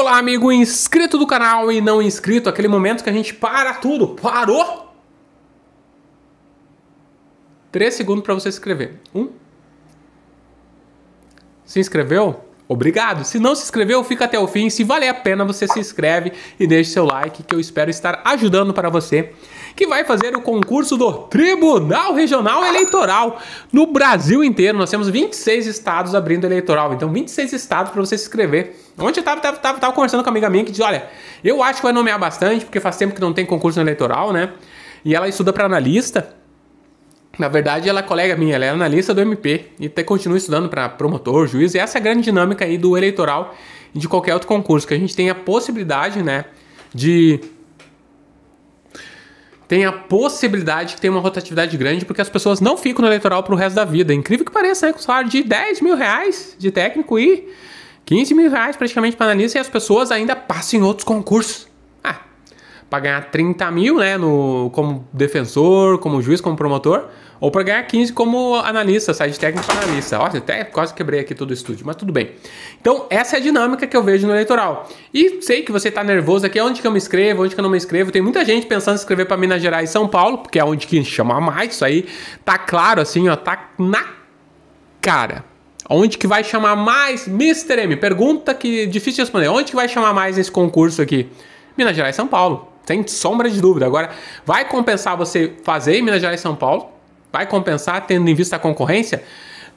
Olá, amigo inscrito do canal e não inscrito, aquele momento que a gente para tudo. Parou! Três segundos para você se inscrever. Um. Se inscreveu? Obrigado. Se não se inscreveu, fica até o fim. Se valer a pena, você se inscreve e deixe seu like, que eu espero estar ajudando para você que vai fazer o concurso do Tribunal Regional Eleitoral no Brasil inteiro. Nós temos 26 estados abrindo eleitoral, então 26 estados para você se inscrever. Ontem eu tava, tava, tava, tava conversando com uma amiga minha que diz: olha, eu acho que vai nomear bastante, porque faz tempo que não tem concurso eleitoral, né? E ela estuda para analista. Na verdade, ela é colega minha, ela é analista do MP e até continua estudando para promotor, juiz, e essa é a grande dinâmica aí do eleitoral e de qualquer outro concurso, que a gente tem a possibilidade, né, de tem a possibilidade que tem uma rotatividade grande, porque as pessoas não ficam no eleitoral pro resto da vida. É incrível que pareça, né? Com salário de 10 mil reais de técnico e 15 mil reais praticamente para analista, e as pessoas ainda passam em outros concursos. Ah, para ganhar 30 mil, né? No, como defensor, como juiz, como promotor ou para ganhar 15 como analista, site técnico analista. ó, até quase quebrei aqui todo o estúdio, mas tudo bem. Então, essa é a dinâmica que eu vejo no eleitoral. E sei que você está nervoso aqui, onde que eu me inscrevo, onde que eu não me inscrevo. Tem muita gente pensando em escrever para Minas Gerais e São Paulo, porque é onde que chama mais isso aí. Tá claro assim, ó, tá na cara. Onde que vai chamar mais? Mr. M, pergunta que é difícil de responder. Onde que vai chamar mais nesse concurso aqui? Minas Gerais e São Paulo. Sem sombra de dúvida. Agora, vai compensar você fazer em Minas Gerais e São Paulo? Vai compensar tendo em vista a concorrência?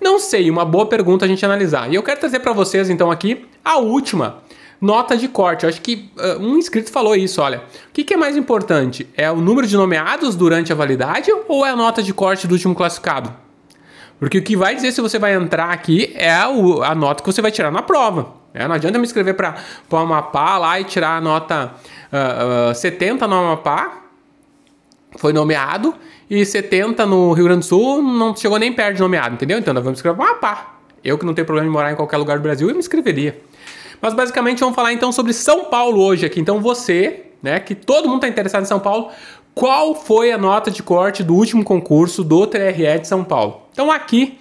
Não sei, uma boa pergunta a gente analisar. E eu quero trazer para vocês então aqui a última nota de corte. Eu acho que uh, um inscrito falou isso, olha. O que, que, é mais importante? É o número de nomeados durante a validade ou é a nota de corte do último classificado? Porque o que vai dizer se você vai entrar aqui é o, a nota que você vai tirar na prova. Né? Não adianta me inscrever para o Amapá lá e tirar a nota uh, uh, 70 no Amapá foi nomeado, e 70 no Rio Grande do Sul não chegou nem perto de nomeado, entendeu? Então nós vamos escrever, ah pá, eu que não tenho problema em morar em qualquer lugar do Brasil, eu me inscreveria. Mas basicamente vamos falar então sobre São Paulo hoje aqui. Então você, né, que todo mundo está interessado em São Paulo, qual foi a nota de corte do último concurso do TRE de São Paulo? Então aqui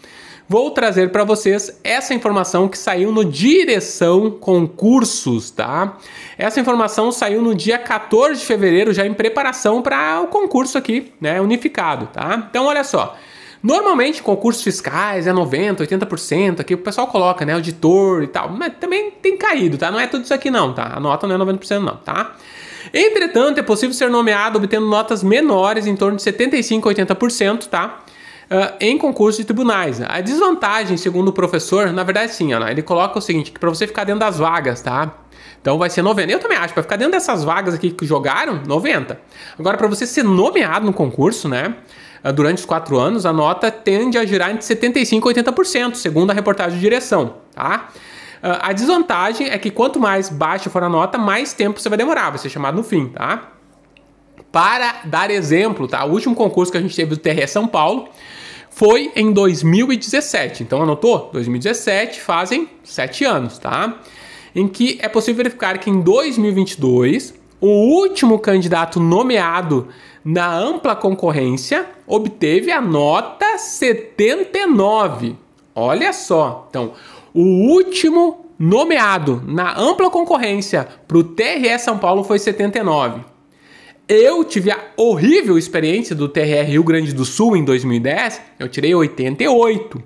vou trazer para vocês essa informação que saiu no Direção Concursos, tá? Essa informação saiu no dia 14 de fevereiro, já em preparação para o concurso aqui, né, unificado, tá? Então olha só, Normalmente, concursos fiscais é 90%, 80%, aqui o pessoal coloca, né? Auditor e tal, mas também tem caído, tá? Não é tudo isso aqui não, tá? A nota não é 90% não, tá? Entretanto, é possível ser nomeado obtendo notas menores, em torno de 75% a 80%, tá? uh, em concursos de tribunais. A desvantagem, segundo o professor, na verdade sim, Ana, ele coloca o seguinte, que para você ficar dentro das vagas, tá? Então vai ser 90. Eu também acho, para ficar dentro dessas vagas aqui que jogaram, 90. Agora, para você ser nomeado no concurso, né? Durante os quatro anos, a nota tende a girar entre 75% e 80%, segundo a reportagem de direção, tá? A desvantagem é que quanto mais baixa for a nota, mais tempo você vai demorar, vai ser chamado no fim, tá? Para dar exemplo, tá? O último concurso que a gente teve do TRE São Paulo, foi em 2017. Então anotou? 2017 fazem 7 anos, tá? Em que é possível verificar que em 2022 o último candidato nomeado na ampla concorrência obteve a nota 79. Olha só. Então, o último nomeado na ampla concorrência para o TRE São Paulo foi 79. Eu tive a horrível experiência do TRR Rio Grande do Sul em 2010, eu tirei 88.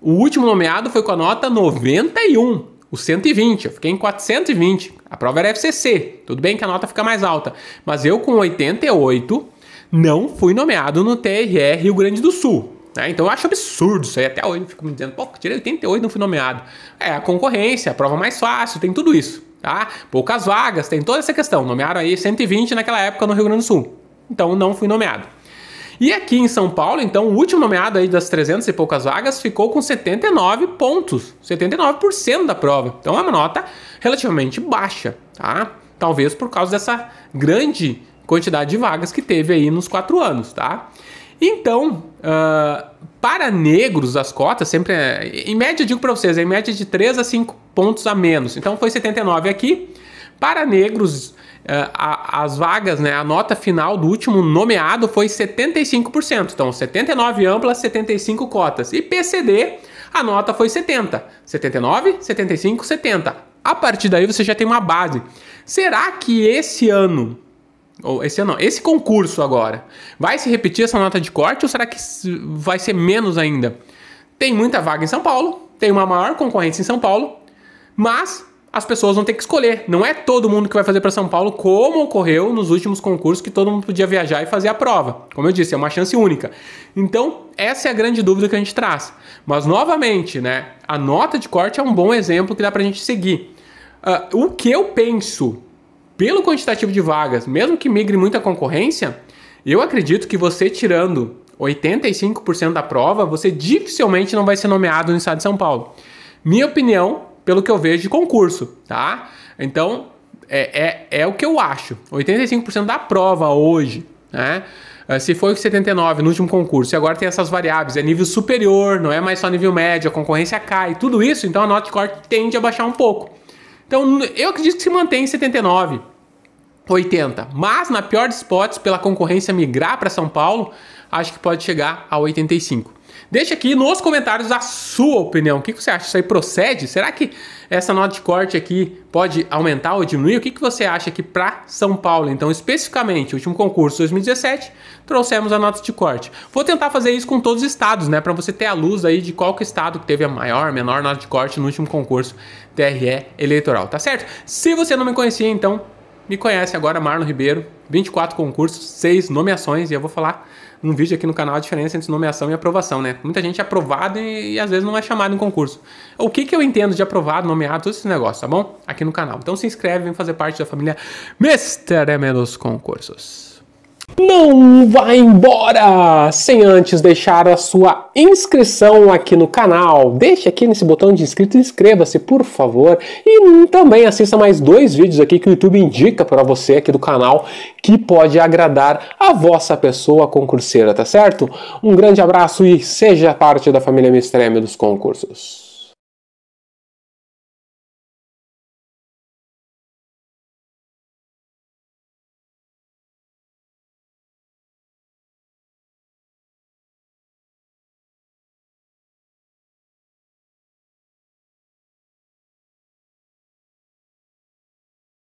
O último nomeado foi com a nota 91, o 120, eu fiquei em 420. A prova era FCC, tudo bem que a nota fica mais alta, mas eu com 88 não fui nomeado no TRR Rio Grande do Sul. Né? Então eu acho absurdo isso aí. Até hoje eu fico me dizendo, pô, tirei 88 não fui nomeado. É a concorrência, a prova mais fácil, tem tudo isso. Tá? Poucas vagas, tem toda essa questão. Nomearam aí 120 naquela época no Rio Grande do Sul. Então não fui nomeado. E aqui em São Paulo, então, o último nomeado aí das 300 e poucas vagas ficou com 79 pontos, 79% da prova. Então é uma nota relativamente baixa, tá? Talvez por causa dessa grande quantidade de vagas que teve aí nos quatro anos, tá? Então, uh, para negros, as cotas sempre. É, em média, digo para vocês, é em média de 3 a 5 pontos a menos. Então, foi 79 aqui. Para negros, uh, a, as vagas, né, a nota final do último nomeado foi 75%. Então, 79 amplas, 75 cotas. E PCD, a nota foi 70. 79, 75, 70. A partir daí, você já tem uma base. Será que esse ano ou esse ano, esse concurso agora. Vai se repetir essa nota de corte ou será que vai ser menos ainda? Tem muita vaga em São Paulo, tem uma maior concorrência em São Paulo, mas as pessoas vão ter que escolher. Não é todo mundo que vai fazer para São Paulo, como ocorreu nos últimos concursos que todo mundo podia viajar e fazer a prova. Como eu disse, é uma chance única. Então, essa é a grande dúvida que a gente traz. Mas, novamente, né, a nota de corte é um bom exemplo que dá para a gente seguir. Uh, o que eu penso pelo quantitativo de vagas, mesmo que migre muita concorrência, eu acredito que você tirando 85% da prova, você dificilmente não vai ser nomeado no estado de São Paulo. Minha opinião, pelo que eu vejo de concurso, tá? Então, é, é, é o que eu acho. 85% da prova hoje, né? É, se foi 79 no último concurso e agora tem essas variáveis, é nível superior, não é mais só nível médio, a concorrência cai, tudo isso, então a nota de corte tende a baixar um pouco. Então eu acredito que se mantém em 79. 80. Mas na pior dos spots, pela concorrência migrar para São Paulo, acho que pode chegar a 85. Deixa aqui nos comentários a sua opinião. O que você acha? Isso aí procede? Será que essa nota de corte aqui pode aumentar ou diminuir? O que você acha aqui para São Paulo? Então, especificamente, último concurso 2017, trouxemos a nota de corte. Vou tentar fazer isso com todos os estados, né? Para você ter a luz aí de qual que é estado que teve a maior, menor nota de corte no último concurso TRE eleitoral, tá certo? Se você não me conhecia, então me conhece agora, Marlon Ribeiro, 24 concursos, 6 nomeações, e eu vou falar num vídeo aqui no canal a diferença entre nomeação e aprovação, né? Muita gente é aprovado e, e às vezes não é chamado em concurso. O que, que eu entendo de aprovado, nomeado, todo esse negócio, tá bom? Aqui no canal. Então se inscreve, vem fazer parte da família Mestre Menos Concursos. Não vá embora sem antes deixar a sua inscrição aqui no canal. Deixe aqui nesse botão de inscrito, e inscreva-se por favor e também assista mais dois vídeos aqui que o YouTube indica para você aqui do canal que pode agradar a vossa pessoa concurseira, tá certo? Um grande abraço e seja parte da família Mistreme dos concursos.